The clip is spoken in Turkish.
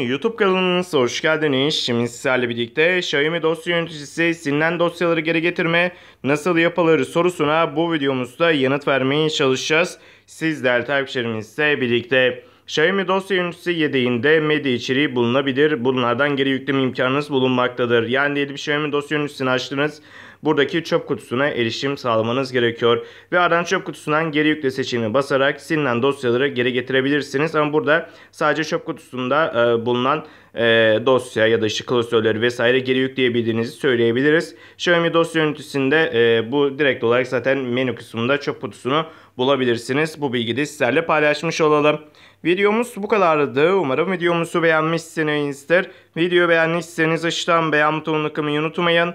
YouTube kanalımıza hoş geldiniz. Şimdi sizlerle birlikte Xiaomi dosya yöneticisi silinen dosyaları geri getirme nasıl yapılır sorusuna bu videomuzda yanıt vermeye çalışacağız. Sizler değerli takipçilerimizle birlikte. Xiaomi dosya yöneticisi yedeğinde medya içeriği bulunabilir. Bunlardan geri yükleme imkanınız bulunmaktadır. Yani diyelim Xiaomi dosya yöneticisini açtınız buradaki çöp kutusuna erişim sağlamanız gerekiyor. Ve ardından çöp kutusundan geri yükle seçimi basarak silinen dosyaları geri getirebilirsiniz. Ama burada sadece çöp kutusunda e, bulunan e, dosya ya da işte klasörleri vesaire geri yükleyebildiğinizi söyleyebiliriz. Xiaomi dosya yöneticisinde e, bu direkt olarak zaten menü kısmında çöp kutusunu bulabilirsiniz. Bu bilgiyi de sizlerle paylaşmış olalım. Videomuz bu kadardı. Umarım videomuzu beğenmişsinizdir. Video beğendiyseniz aşağıdan beğen butonunu kımayı unutmayın.